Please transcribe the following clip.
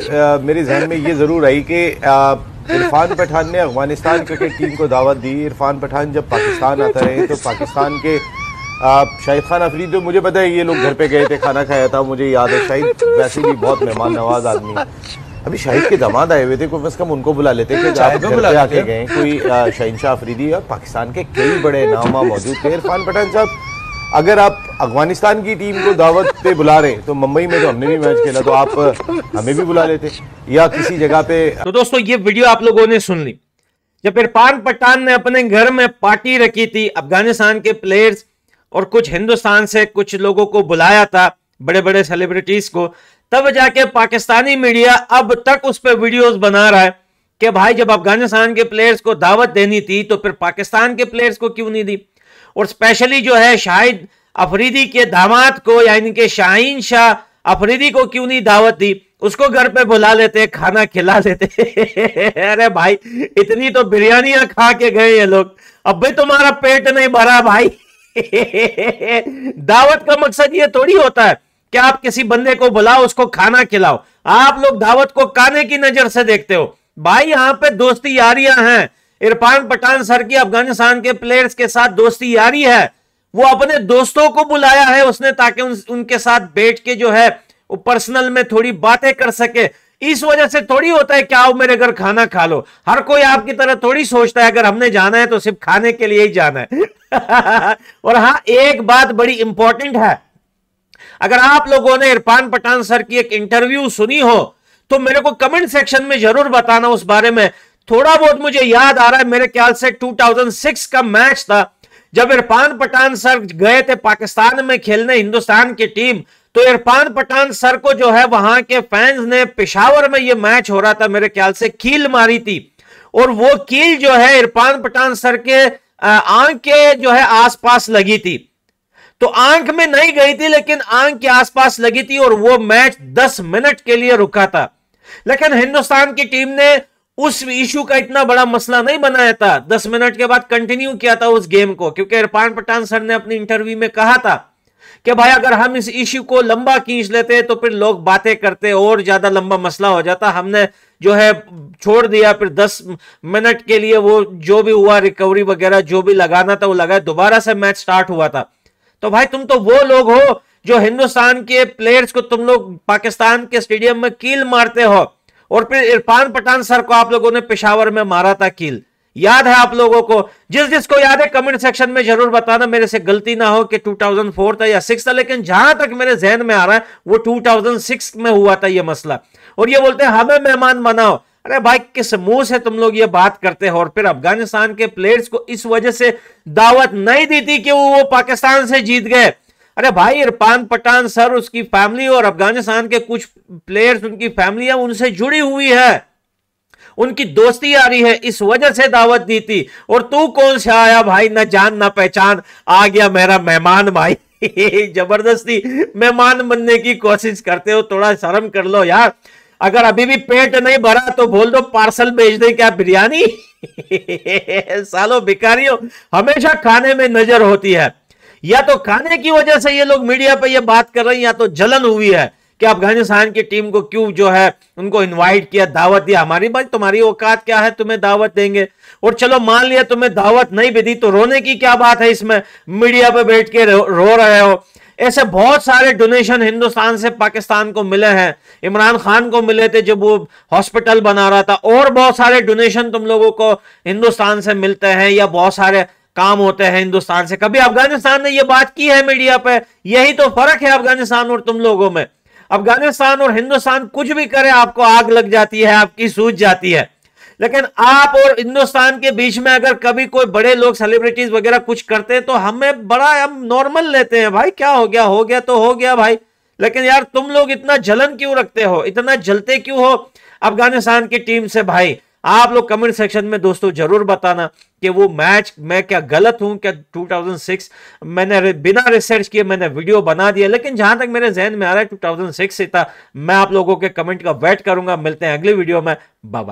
मेरे जहन में ये ज़रूर आई कि इरफान पठान ने अफगानिस्तान क्रिकेट टीम को दावत दी इरफान पठान जब पाकिस्तान आता रहे तो पाकिस्तान के शाहिद खान अफरीद जो मुझे पता है ये लोग घर पे गए थे खाना खाया था मुझे याद है शाहिद वैसे भी बहुत मेहमान नवाज आदमी है अभी शाहिद के दामाद आए हुए थे कम अज कम उनको बुला लेते कि आके गए कोई शाहिन अफरीदी और पाकिस्तान के कई बड़े नामा मौजूद थे इरफान पठान साहब अगर आप अफगानिस्तान की टीम को दावत पे बुला रहे तो मुंबई में तो हमने भी मैच खेला तो आप हमें भी बुला लेते या किसी जगह पे तो दोस्तों ये वीडियो आप लोगों ने सुन ली जब इरफान पठान ने अपने घर में पार्टी रखी थी अफगानिस्तान के प्लेयर्स और कुछ हिंदुस्तान से कुछ लोगों को बुलाया था बड़े बड़े सेलिब्रिटीज को तब जाके पाकिस्तानी मीडिया अब तक उस पर वीडियोस बना रहा है कि भाई जब अफगानिस्तान के प्लेयर्स को दावत देनी थी तो फिर पाकिस्तान के प्लेयर्स को क्यों नहीं दी और स्पेशली जो है शायद अफरीदी के दामाद को यानी इनके शाहीन शाह अफरीदी को क्यों नहीं दावत दी उसको घर पे बुला लेते खाना खिला लेते अरे भाई इतनी तो बिरयानियां खा के गए ये लोग अब भाई तुम्हारा पेट नहीं भरा भाई दावत का मकसद ये थोड़ी होता है कि आप किसी बंदे को बुलाओ उसको खाना खिलाओ आप लोग दावत को काने की नजर से देखते हो भाई यहाँ पे दोस्ती यारियां हैं इरफान पठान सर की अफगानिस्तान के प्लेयर्स के साथ दोस्ती यारी है वो अपने दोस्तों को बुलाया है उसने ताकि उन, उनके साथ बैठ के जो है वो पर्सनल में थोड़ी बातें कर सके इस वजह से थोड़ी होता है क्या आओ मेरे घर खाना खा लो हर कोई आपकी तरह थोड़ी सोचता है अगर हमने जाना है तो सिर्फ खाने के लिए ही जाना है और हाँ एक बात बड़ी इंपॉर्टेंट है अगर आप लोगों ने इरफान पठान सर की एक इंटरव्यू सुनी हो तो मेरे को कमेंट सेक्शन में जरूर बताना उस बारे में थोड़ा बहुत मुझे याद आ रहा है मेरे ख्याल से 2006 का मैच था जब इरफान पठान सर गए थे पाकिस्तान में खेलने हिंदुस्तान की टीम तो इरफान पठान सर को जो है वहां के फैंस ने पेशावर में ये मैच हो रहा था मेरे ख्याल से कील मारी थी और वो कील जो है इरफान पठान सर के आंख के जो है आसपास लगी थी तो आंख में नहीं गई थी लेकिन आंख के आसपास लगी थी और वो मैच 10 मिनट के लिए रुका था लेकिन हिंदुस्तान की टीम ने उस इशू का इतना बड़ा मसला नहीं बनाया था दस मिनट के बाद कंटिन्यू किया था उस गेम को क्योंकि इरफान पठान सर ने अपने इंटरव्यू में कहा था कि भाई अगर हम इस इश्यू को लंबा खींच लेते तो फिर लोग बातें करते और ज्यादा लंबा मसला हो जाता हमने जो है छोड़ दिया फिर दस मिनट के लिए वो जो भी हुआ रिकवरी वगैरह जो भी लगाना था वो लगाया दोबारा से मैच स्टार्ट हुआ था तो भाई तुम तो वो लोग हो जो हिंदुस्तान के प्लेयर्स को तुम लोग पाकिस्तान के स्टेडियम में कील मारते हो और फिर इरफान पठान सर को आप लोगों ने पेशावर में मारा था कील याद है आप लोगों को जिस जिसको याद है कमेंट सेक्शन में जरूर बताना मेरे से गलती ना हो कि 2004 था या 6 था लेकिन जहां तक मेरे जहन में आ रहा है वो 2006 में हुआ था ये मसला और ये बोलते हैं हमें मेहमान बनाओ अरे भाई किस मुंह से तुम लोग ये बात करते हो और फिर अफगानिस्तान के प्लेयर्स को इस वजह से दावत नहीं दी थी कि वो पाकिस्तान से जीत गए अरे भाई इरफान पठान सर उसकी फैमिली और अफगानिस्तान के कुछ प्लेयर्स उनकी फैमिलियां उनसे जुड़ी हुई है उनकी दोस्ती आ रही है इस वजह से दावत दी थी और तू कौन से आया भाई ना जान ना पहचान आ गया मेरा मेहमान भाई जबरदस्ती मेहमान बनने की कोशिश करते हो थोड़ा शर्म कर लो यार अगर अभी भी पेट नहीं भरा तो बोल दो पार्सल भेज दे क्या बिरयानी सालों भिकारियों हमेशा खाने में नजर होती है या तो खाने की वजह से ये लोग मीडिया पर ये बात कर रहे हैं या तो जलन हुई है कि अफगानिस्तान की टीम को क्यों जो है उनको इनवाइट किया दावत दिया हमारी बात तुम्हारी औकात क्या है तुम्हें दावत देंगे और चलो मान लिया तुम्हें दावत नहीं भी दी तो रोने की क्या बात है इसमें मीडिया पर बैठ के रो रहे हो ऐसे बहुत सारे डोनेशन हिंदुस्तान से पाकिस्तान को मिले हैं इमरान खान को मिले थे जब वो हॉस्पिटल बना रहा था और बहुत सारे डोनेशन तुम लोगों को हिंदुस्तान से मिलते हैं या बहुत सारे काम होते हैं हिंदुस्तान से कभी अफगानिस्तान ने यह बात की है मीडिया पर यही तो फर्क है अफगानिस्तान और तुम लोगों में अफगानिस्तान और हिंदुस्तान कुछ भी करे आपको आग लग जाती है आपकी सूझ जाती है लेकिन आप और हिंदुस्तान के बीच में अगर कभी कोई बड़े लोग सेलिब्रिटीज वगैरह कुछ करते हैं तो हमें बड़ा हम नॉर्मल लेते हैं भाई क्या हो गया हो गया तो हो गया भाई लेकिन यार तुम लोग इतना जलन क्यों रखते हो इतना जलते क्यों हो अफगानिस्तान की टीम से भाई आप लोग कमेंट सेक्शन में दोस्तों जरूर बताना कि वो मैच मैं क्या गलत हूं क्या 2006 मैंने बिना रिसर्च किए मैंने वीडियो बना दिया लेकिन जहां तक मेरे जहन में आ रहा है 2006 से था मैं आप लोगों के कमेंट का वेट करूंगा मिलते हैं अगले वीडियो में बाय